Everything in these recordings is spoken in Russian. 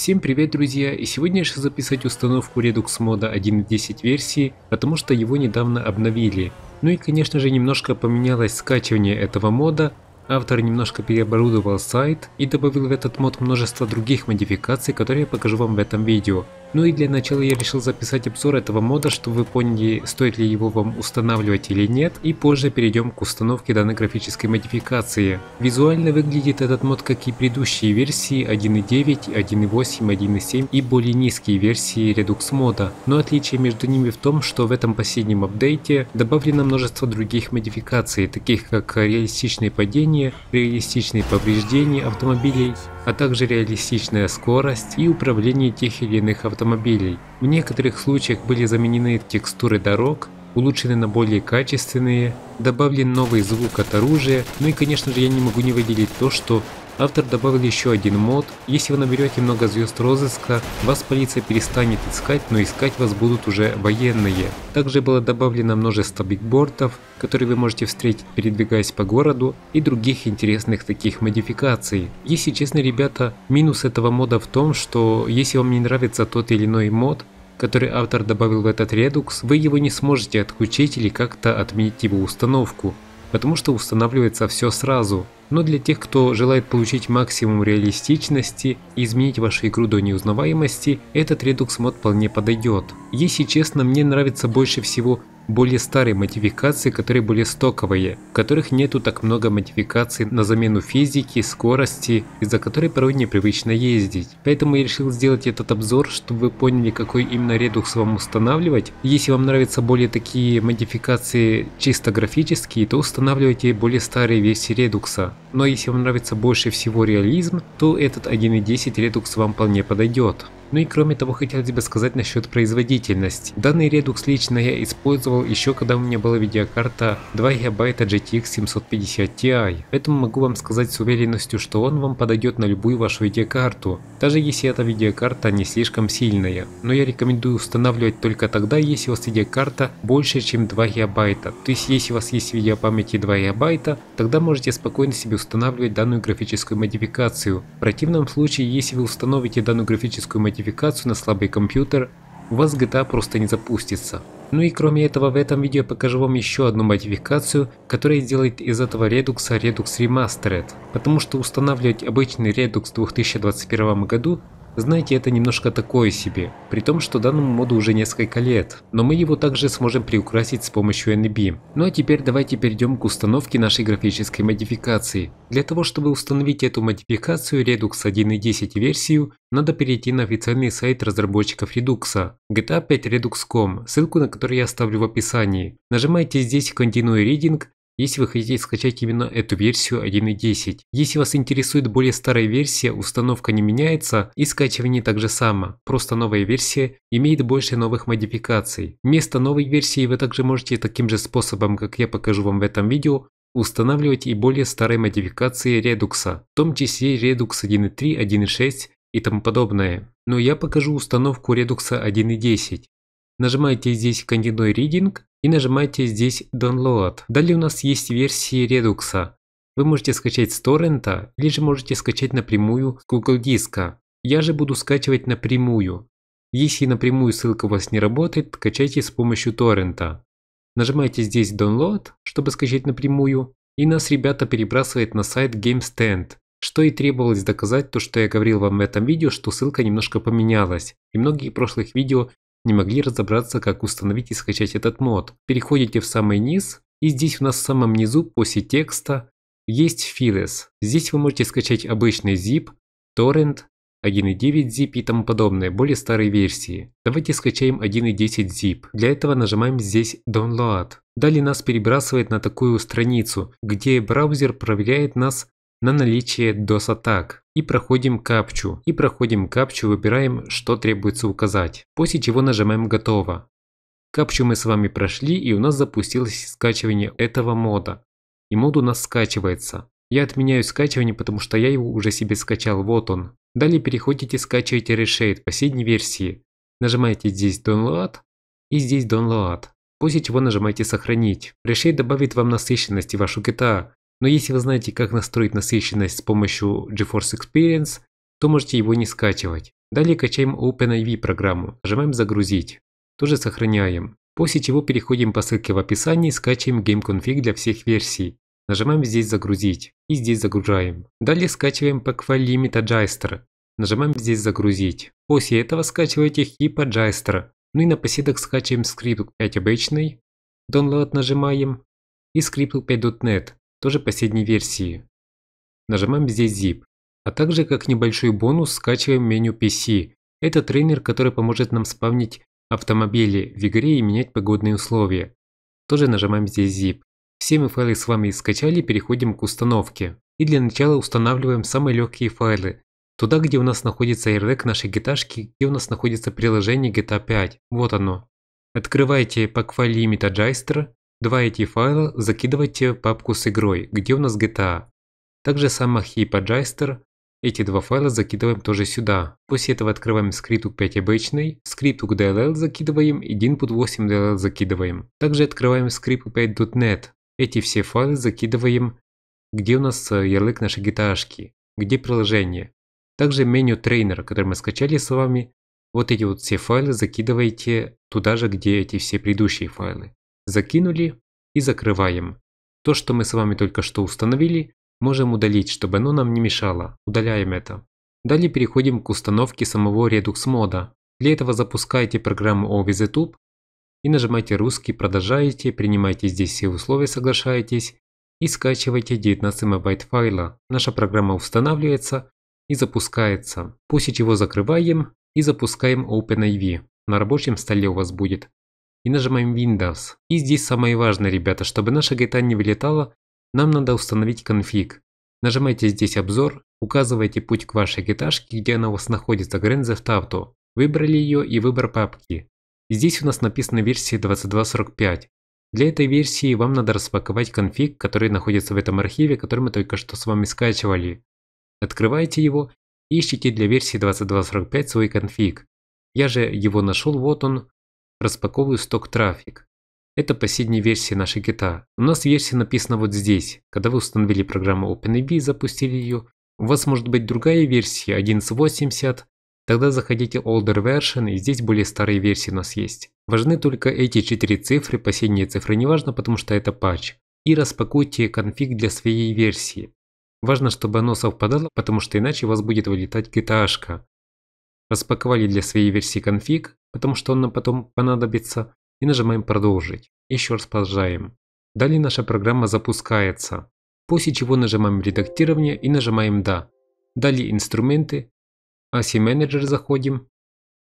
Всем привет, друзья! И сегодня я решил записать установку Redux мода 1.10 версии, потому что его недавно обновили. Ну и конечно же немножко поменялось скачивание этого мода, автор немножко переоборудовал сайт и добавил в этот мод множество других модификаций, которые я покажу вам в этом видео. Ну и для начала я решил записать обзор этого мода, чтобы вы поняли, стоит ли его вам устанавливать или нет, и позже перейдем к установке данной графической модификации. Визуально выглядит этот мод как и предыдущие версии 1.9, 1.8, 1.7 и более низкие версии Redux мода, но отличие между ними в том, что в этом последнем апдейте добавлено множество других модификаций, таких как реалистичные падения, реалистичные повреждения автомобилей, а также реалистичная скорость и управление тех или иных автомобилей автомобилей. В некоторых случаях были заменены текстуры дорог, улучшены на более качественные, добавлен новый звук от оружия, ну и конечно же я не могу не выделить то, что Автор добавил еще один мод, если вы наберете много звезд розыска, вас полиция перестанет искать, но искать вас будут уже военные. Также было добавлено множество бигбордов, которые вы можете встретить, передвигаясь по городу, и других интересных таких модификаций. Если честно, ребята, минус этого мода в том, что если вам не нравится тот или иной мод, который автор добавил в этот редукс, вы его не сможете отключить или как-то отменить его установку потому что устанавливается все сразу. Но для тех, кто желает получить максимум реалистичности и изменить вашу игру до неузнаваемости, этот Redux мод вполне подойдет. Если честно, мне нравится больше всего более старые модификации, которые были стоковые, в которых нету так много модификаций на замену физики, скорости, из-за которой порой непривычно ездить. Поэтому я решил сделать этот обзор, чтобы вы поняли, какой именно редукс вам устанавливать. Если вам нравятся более такие модификации чисто графические, то устанавливайте более старые версии редукса. Но если вам нравится больше всего реализм, то этот 1.10 редукс вам вполне подойдет. Ну и кроме того, хотелось бы сказать насчет производительности. Данный редукс лично я использовал еще когда у меня была видеокарта 2 ГБ GTX 750 Ti, поэтому могу вам сказать с уверенностью, что он вам подойдет на любую вашу видеокарту, даже если эта видеокарта не слишком сильная. Но я рекомендую устанавливать только тогда, если у вас видеокарта больше чем 2 ГБ. То есть если у вас есть видеопамяти 2 ГБ, тогда можете спокойно себе устанавливать данную графическую модификацию. В противном случае, если вы установите данную графическую модификацию модификацию на слабый компьютер, у вас GTA просто не запустится. Ну и кроме этого в этом видео покажу вам еще одну модификацию, которая сделает из этого Redux Redux Remastered, потому что устанавливать обычный Redux в 2021 году знаете, это немножко такое себе, при том, что данному моду уже несколько лет, но мы его также сможем приукрасить с помощью NB. Ну а теперь давайте перейдем к установке нашей графической модификации. Для того, чтобы установить эту модификацию Redux 1.10 версию, надо перейти на официальный сайт разработчиков Redux, GTA 5 Redux.com, ссылку на который я оставлю в описании. Нажимаете здесь Continue Reading если вы хотите скачать именно эту версию 1.10. Если вас интересует более старая версия, установка не меняется и скачивание так же само, просто новая версия имеет больше новых модификаций. Вместо новой версии вы также можете таким же способом, как я покажу вам в этом видео, устанавливать и более старые модификации редукса, в том числе Redux 1.3, 1.6 и тому подобное. Но я покажу установку редукса 1.10. Нажимаете здесь «Continuity Reading» и нажимаете здесь Download. Далее у нас есть версии Redux. Вы можете скачать с торрента или же можете скачать напрямую с Google диска. Я же буду скачивать напрямую. Если напрямую ссылка у вас не работает, качайте с помощью торрента. Нажимаете здесь Download, чтобы скачать напрямую, и нас ребята перебрасывает на сайт GameStand, что и требовалось доказать то, что я говорил вам в этом видео, что ссылка немножко поменялась, и многие прошлых видео не могли разобраться, как установить и скачать этот мод. Переходите в самый низ, и здесь у нас в самом низу после текста есть files. Здесь вы можете скачать обычный zip, torrent, 1.9 zip и тому подобное, более старые версии. Давайте скачаем 1.10 zip. Для этого нажимаем здесь Download. Далее нас перебрасывает на такую страницу, где браузер проверяет нас на наличие DOS-атак и проходим капчу. И проходим капчу, выбираем, что требуется указать, после чего нажимаем «Готово». Капчу мы с вами прошли и у нас запустилось скачивание этого мода. И мод у нас скачивается. Я отменяю скачивание, потому что я его уже себе скачал, вот он. Далее переходите скачиваете ReShade последней версии. Нажимаете здесь Download и здесь Download. После чего нажимаете сохранить. ReShade добавит вам насыщенности в вашу GTA, но если вы знаете, как настроить насыщенность с помощью GeForce Experience, то можете его не скачивать. Далее качаем OpenIV программу, нажимаем «Загрузить». Тоже сохраняем. После чего переходим по ссылке в описании и скачиваем Game Config для всех версий. Нажимаем здесь «Загрузить» и здесь загружаем. Далее скачиваем PacFile Limit Adjuster. Нажимаем здесь «Загрузить». После этого скачиваете Hip Adjuster. Ну и напоследок скачиваем скрипт 5 обычный. Download нажимаем и скрипт 5.net тоже последней версии. Нажимаем здесь zip, а также как небольшой бонус скачиваем меню PC. Это тренер, который поможет нам спавнить автомобили в игре и менять погодные условия. Тоже нажимаем здесь zip. Все мы файлы с вами скачали, переходим к установке. И для начала устанавливаем самые легкие файлы. Туда, где у нас находится ярлык нашей гиташки, где у нас находится приложение GTA 5. Вот оно. Открываете пак файл Limit Adjuster, Два эти файла закидывайте в папку с игрой, где у нас GTA. Также сама Mahi Pagester. Эти два файла закидываем тоже сюда. После этого открываем скрипту 5 обычный, скрипту DLL закидываем и input 8 DLL закидываем. Также открываем скрипт 5.net. Эти все файлы закидываем, где у нас э, ярлык нашей GTA, -шки, где приложение. Также меню Trainer, который мы скачали с вами. Вот эти вот все файлы закидывайте туда же, где эти все предыдущие файлы закинули и закрываем. То, что мы с вами только что установили, можем удалить, чтобы оно нам не мешало. Удаляем это. Далее переходим к установке самого Redux мода. Для этого запускаете программу OVZTube и нажимаете русский, продолжаете, принимаете здесь все условия, соглашаетесь и скачиваете 19 мб файла. Наша программа устанавливается и запускается, после чего закрываем и запускаем OpenIV. На рабочем столе у вас будет и нажимаем Windows. И здесь самое важное, ребята, чтобы наша GTA не вылетала, нам надо установить конфиг. Нажимайте здесь обзор, указывайте путь к вашей GTA, где она у вас находится, Grand Theft Auto. Выбрали ее и выбор папки. Здесь у нас написана версия 2245. Для этой версии вам надо распаковать конфиг, который находится в этом архиве, который мы только что с вами скачивали. Открываете его и ищите для версии 2245 свой конфиг. Я же его нашел, вот он, распаковываю сток трафик. Это последняя версия нашей гита. У нас версия написана вот здесь. Когда вы установили программу OpenAB и запустили ее, у вас может быть другая версия 1.80, тогда заходите Older Version и здесь более старые версии у нас есть. Важны только эти четыре цифры, последние цифры не важно, потому что это патч. И распакуйте конфиг для своей версии. Важно, чтобы оно совпадало, потому что иначе у вас будет вылетать gta -шка распаковали для своей версии конфиг, потому что он нам потом понадобится, и нажимаем «Продолжить». Еще раз продолжаем. Далее наша программа запускается, после чего нажимаем «Редактирование» и нажимаем «Да». Далее инструменты, оси а менеджер заходим,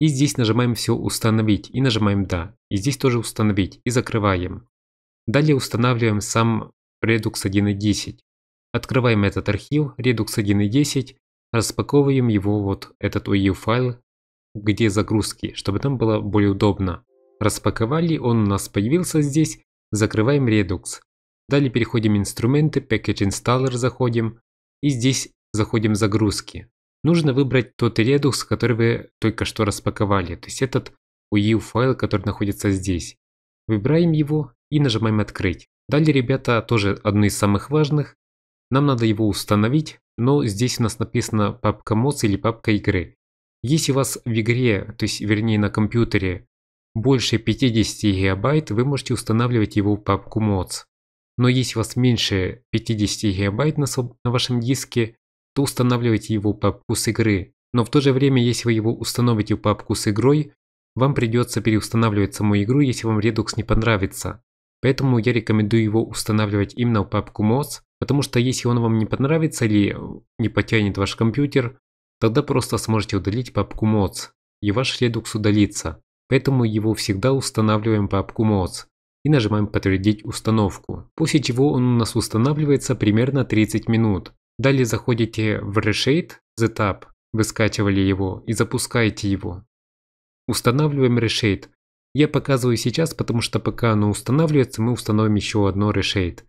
и здесь нажимаем «Все установить» и нажимаем «Да». И здесь тоже «Установить» и закрываем. Далее устанавливаем сам Redux 1.10. Открываем этот архив Redux 1.10 Распаковываем его вот этот OU файл, где загрузки, чтобы там было более удобно. Распаковали, он у нас появился здесь, закрываем Redux. Далее переходим инструменты, Package Installer заходим, и здесь заходим загрузки. Нужно выбрать тот Redux, который вы только что распаковали, то есть этот OU файл, который находится здесь. Выбираем его и нажимаем «Открыть». Далее, ребята, тоже одно из самых важных нам надо его установить, но здесь у нас написано папка моц или папка игры. Если у вас в игре, то есть вернее на компьютере, больше 50 гигабайт, вы можете устанавливать его в папку mods. Но если у вас меньше 50 гигабайт на, на вашем диске, то устанавливайте его в папку с игры. Но в то же время, если вы его установите в папку с игрой, вам придется переустанавливать саму игру, если вам Redux не понравится. Поэтому я рекомендую его устанавливать именно в папку Mods, потому что если он вам не понравится или не потянет ваш компьютер, тогда просто сможете удалить папку MODS, и ваш Redux удалится. Поэтому его всегда устанавливаем в папку MODS и нажимаем подтвердить установку. После чего он у нас устанавливается примерно 30 минут. Далее заходите в Reshade, Setup, вы скачивали его и запускаете его. Устанавливаем Reshade, я показываю сейчас, потому что пока оно устанавливается, мы установим еще одно Reshade.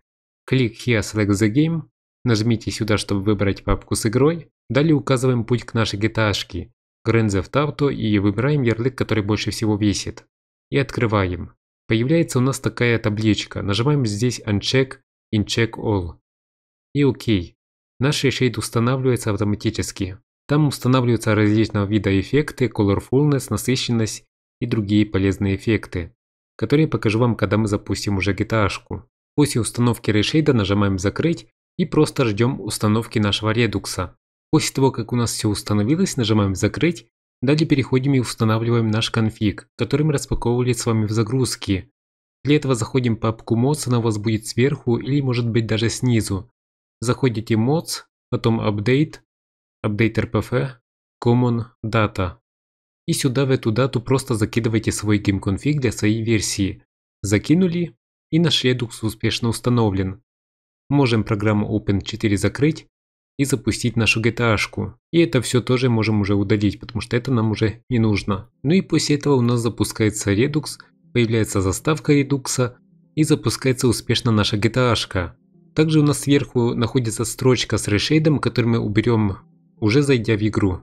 Клик Here Select the Game, нажмите сюда, чтобы выбрать папку с игрой. Далее указываем путь к нашей GTA-шке, Grand Theft Auto и выбираем ярлык, который больше всего весит. И открываем. Появляется у нас такая табличка. Нажимаем здесь Uncheck, Incheck All. И ОК. Наш решейд устанавливается автоматически. Там устанавливаются различного вида эффекты, colorfulness, насыщенность и другие полезные эффекты, которые я покажу вам, когда мы запустим уже GTA-шку. После установки решейда нажимаем «Закрыть» и просто ждем установки нашего редукса. После того, как у нас все установилось, нажимаем «Закрыть», далее переходим и устанавливаем наш конфиг, который мы распаковывали с вами в загрузке. Для этого заходим в папку mods, она у вас будет сверху или может быть даже снизу. Заходите mods, потом update, update rpf, common data и сюда в эту дату просто закидывайте свой гимконфиг для своей версии. Закинули, и наш редукс успешно установлен. Можем программу Open4 закрыть и запустить нашу gta -шку. И это все тоже можем уже удалить, потому что это нам уже не нужно. Ну и после этого у нас запускается Redux, появляется заставка редукса и запускается успешно наша gta -шка. Также у нас сверху находится строчка с решейдом, который мы уберем уже зайдя в игру.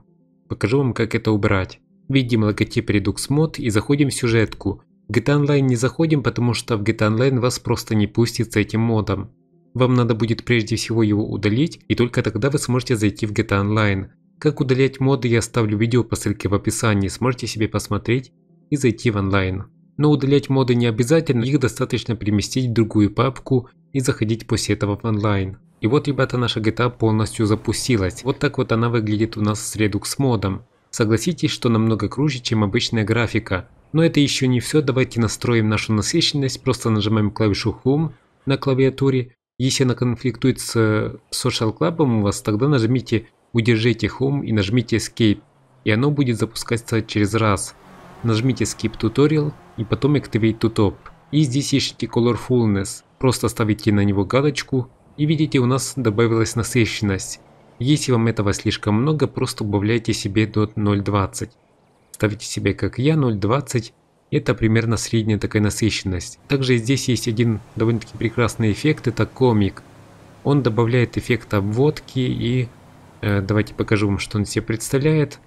Покажу вам как это убрать. Видим логотип Redux Mod и заходим в сюжетку. В GTA Online не заходим, потому что в GTA Online вас просто не пустит с этим модом. Вам надо будет прежде всего его удалить, и только тогда вы сможете зайти в GTA Online. Как удалять моды я оставлю видео по ссылке в описании, сможете себе посмотреть и зайти в онлайн. Но удалять моды не обязательно, их достаточно переместить в другую папку и заходить после этого в онлайн. И вот, ребята, наша GTA полностью запустилась. Вот так вот она выглядит у нас с Redux модом. Согласитесь, что намного круче, чем обычная графика. Но это еще не все, давайте настроим нашу насыщенность, просто нажимаем клавишу Home на клавиатуре. Если она конфликтует с э, Social Club у вас, тогда нажмите, удержите Home и нажмите Escape, и оно будет запускаться через раз. Нажмите Skip Tutorial и потом Activate to Top. И здесь ищите Colorfulness, просто ставите на него галочку и видите у нас добавилась насыщенность. Если вам этого слишком много, просто убавляйте себе до 0.20. Ставите себе, как я, 0.20. Это примерно средняя такая насыщенность. Также здесь есть один довольно-таки прекрасный эффект, это комик. Он добавляет эффект обводки и... Э, давайте покажу вам, что он себе представляет.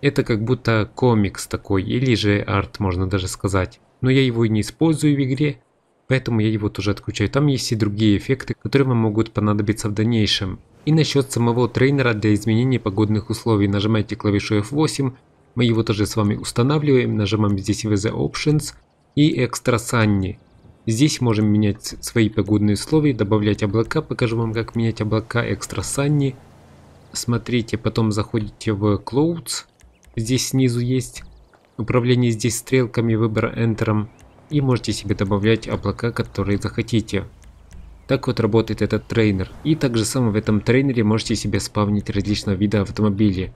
Это как будто комикс такой, или же арт, можно даже сказать. Но я его и не использую в игре, поэтому я его тоже отключаю. Там есть и другие эффекты, которые вам могут понадобиться в дальнейшем. И насчет самого трейнера для изменения погодных условий нажимайте клавишу F8, мы его тоже с вами устанавливаем, нажимаем здесь VZ Options и Extra Sunny. Здесь можем менять свои погодные условия, добавлять облака, покажу вам как менять облака Extra Sunny. Смотрите, потом заходите в Clouds, здесь снизу есть. Управление здесь стрелками, выбор Enter, и можете себе добавлять облака, которые захотите. Так вот работает этот трейнер. И также само в этом трейнере можете себе спавнить различного вида автомобилей,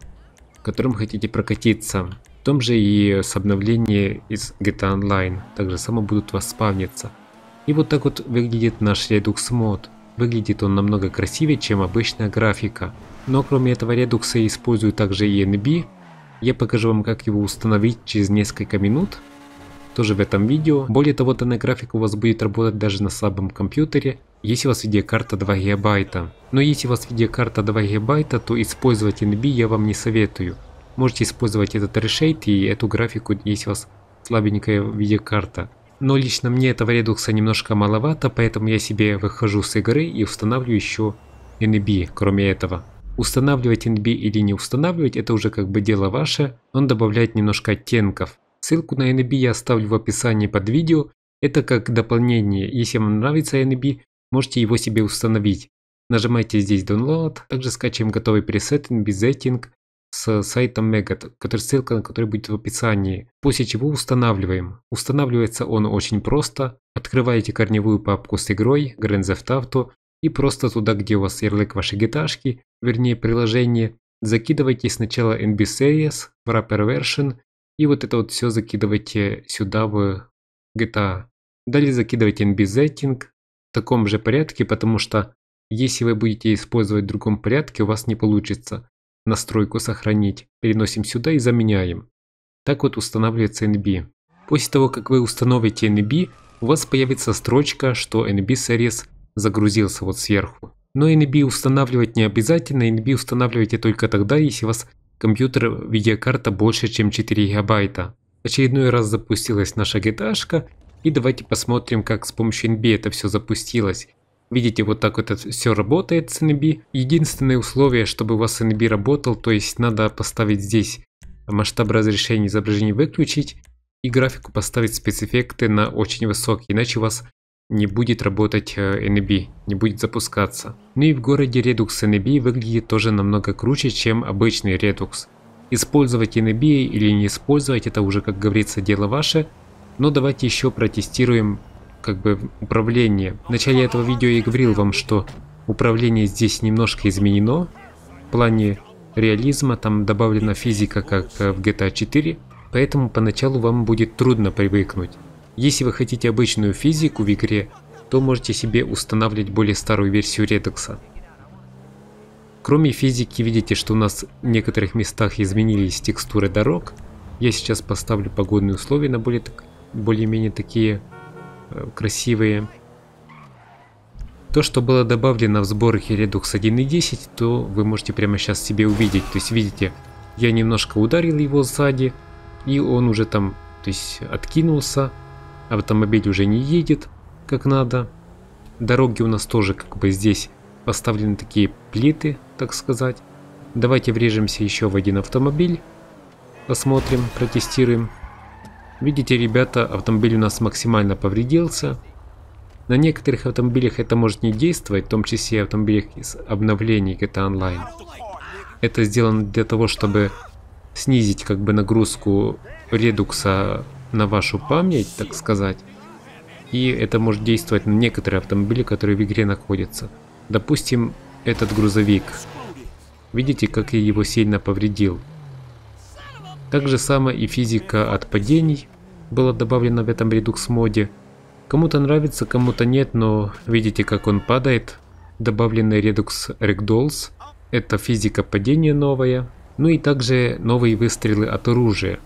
которым хотите прокатиться. В том же и с обновления из GTA Online также само будут вас спавниться. И вот так вот выглядит наш Redux мод. Выглядит он намного красивее, чем обычная графика. Но кроме этого Redux я использую также и NB. Я покажу вам, как его установить через несколько минут. Тоже в этом видео. Более того, данная графика у вас будет работать даже на слабом компьютере. Если у вас видеокарта 2 гигабайта. Но если у вас видеокарта 2 гигабайта, то использовать NB я вам не советую. Можете использовать этот решейт и эту графику, если у вас слабенькая видеокарта. Но лично мне этого редукса немножко маловато, поэтому я себе выхожу с игры и устанавливаю еще NB, кроме этого. Устанавливать NB или не устанавливать, это уже как бы дело ваше, он добавляет немножко оттенков. Ссылку на NB я оставлю в описании под видео, это как дополнение, если вам нравится NB, можете его себе установить. Нажимаете здесь Download, также скачиваем готовый пресет NBZetting с сайтом Megat, который, ссылка на который будет в описании, после чего устанавливаем. Устанавливается он очень просто. Открываете корневую папку с игрой Grand Theft Auto и просто туда, где у вас ярлык вашей гиташки, вернее приложение, закидывайте сначала NB Series, Wrapper Version и вот это вот все закидывайте сюда в GTA. Далее закидывайте NB в таком же порядке, потому что если вы будете использовать в другом порядке, у вас не получится. Настройку сохранить, переносим сюда и заменяем. Так вот устанавливается NB. После того, как вы установите NB, у вас появится строчка, что NB срез загрузился вот сверху. Но NB устанавливать не обязательно, NB устанавливайте только тогда, если у вас компьютер видеокарта больше, чем 4 гигабайта. Очередной раз запустилась наша GTA, и давайте посмотрим, как с помощью NB это все запустилось. Видите, вот так вот это все работает с NB. Единственное условие, чтобы у вас NB работал, то есть надо поставить здесь масштаб разрешения изображений выключить и графику поставить спецэффекты на очень высокий, иначе у вас не будет работать э, NB, не будет запускаться. Ну и в городе Redux NB выглядит тоже намного круче, чем обычный Redux. Использовать NB или не использовать, это уже, как говорится, дело ваше – но ну, давайте еще протестируем как бы управление. В начале этого видео я говорил вам, что управление здесь немножко изменено. В плане реализма там добавлена физика, как э, в GTA 4. Поэтому поначалу вам будет трудно привыкнуть. Если вы хотите обычную физику в игре, то можете себе устанавливать более старую версию редекса. Кроме физики, видите, что у нас в некоторых местах изменились текстуры дорог. Я сейчас поставлю погодные условия на более более-менее такие э, красивые. То, что было добавлено в сборке Redux 1.10, то вы можете прямо сейчас себе увидеть. То есть, видите, я немножко ударил его сзади, и он уже там, то есть, откинулся. Автомобиль уже не едет, как надо. Дороги у нас тоже как бы здесь поставлены такие плиты, так сказать. Давайте врежемся еще в один автомобиль. Посмотрим, протестируем. Видите, ребята, автомобиль у нас максимально повредился. На некоторых автомобилях это может не действовать, в том числе и автомобилях из обновлений GTA Online. Это сделано для того, чтобы снизить как бы нагрузку редукса на вашу память, так сказать. И это может действовать на некоторые автомобили, которые в игре находятся. Допустим, этот грузовик. Видите, как я его сильно повредил. Так же само и физика от падений была добавлена в этом редукс моде. Кому-то нравится, кому-то нет, но видите, как он падает. Добавленный редукс Ragdolls – это физика падения новая, ну и также новые выстрелы от оружия,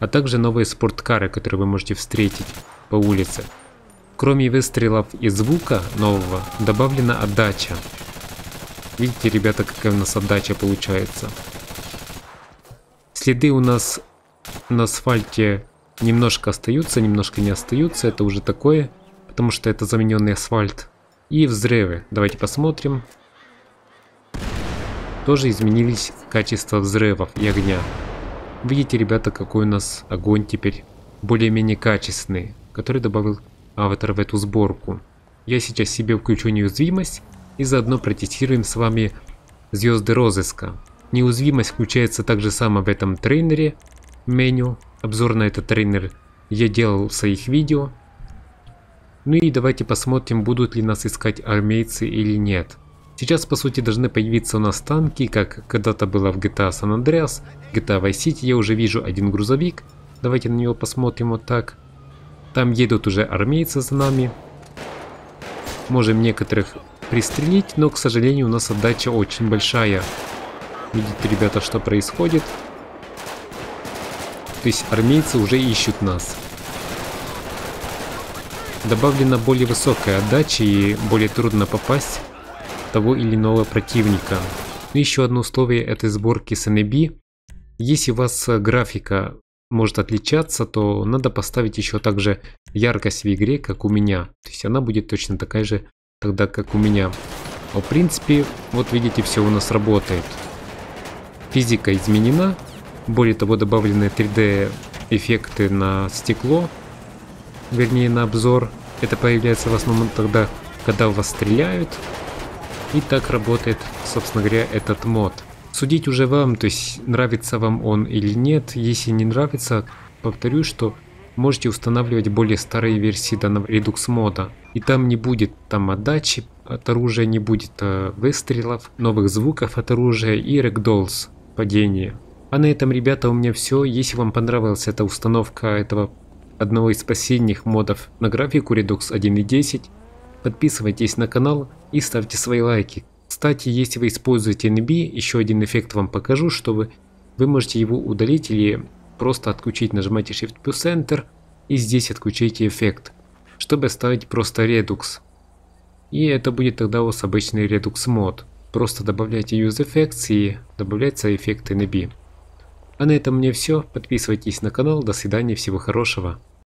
а также новые спорткары, которые вы можете встретить по улице. Кроме выстрелов и звука нового, добавлена отдача. Видите, ребята, какая у нас отдача получается. Следы у нас на асфальте немножко остаются, немножко не остаются. Это уже такое, потому что это замененный асфальт. И взрывы. Давайте посмотрим. Тоже изменились качество взрывов и огня. Видите, ребята, какой у нас огонь теперь более-менее качественный, который добавил аватар в эту сборку. Я сейчас себе включу неуязвимость и заодно протестируем с вами звезды розыска. Неуязвимость включается также сама в этом тренере меню. Обзор на этот тренер я делал в своих видео. Ну и давайте посмотрим, будут ли нас искать армейцы или нет. Сейчас по сути должны появиться у нас танки, как когда-то было в GTA San Andreas, GTA Vice City, я уже вижу один грузовик. Давайте на него посмотрим вот так. Там едут уже армейцы за нами. Можем некоторых пристрелить, но, к сожалению, у нас отдача очень большая видите, ребята, что происходит. То есть армейцы уже ищут нас. Добавлена более высокая отдача и более трудно попасть того или иного противника. Но ну, еще одно условие этой сборки с NB. Если у вас э, графика может отличаться, то надо поставить еще также яркость в игре, как у меня. То есть она будет точно такая же тогда, как у меня. А в принципе, вот видите, все у нас работает. Физика изменена. Более того, добавлены 3D эффекты на стекло, вернее на обзор. Это появляется в основном тогда, когда вас стреляют. И так работает, собственно говоря, этот мод. Судить уже вам, то есть нравится вам он или нет. Если не нравится, повторю, что можете устанавливать более старые версии данного Redux мода. И там не будет там отдачи от оружия, не будет э, выстрелов, новых звуков от оружия и рэгдоллс совпадение. А на этом, ребята, у меня все. Если вам понравилась эта установка этого одного из последних модов на графику Redux 1.10, подписывайтесь на канал и ставьте свои лайки. Кстати, если вы используете NB, еще один эффект вам покажу, что вы, вы можете его удалить или просто отключить, нажимайте Shift плюс Enter и здесь отключите эффект, чтобы оставить просто Redux. И это будет тогда у вас обычный Redux мод. Просто добавляйте Use Effects и добавляются эффекты NB. А на этом мне все. Подписывайтесь на канал. До свидания. Всего хорошего.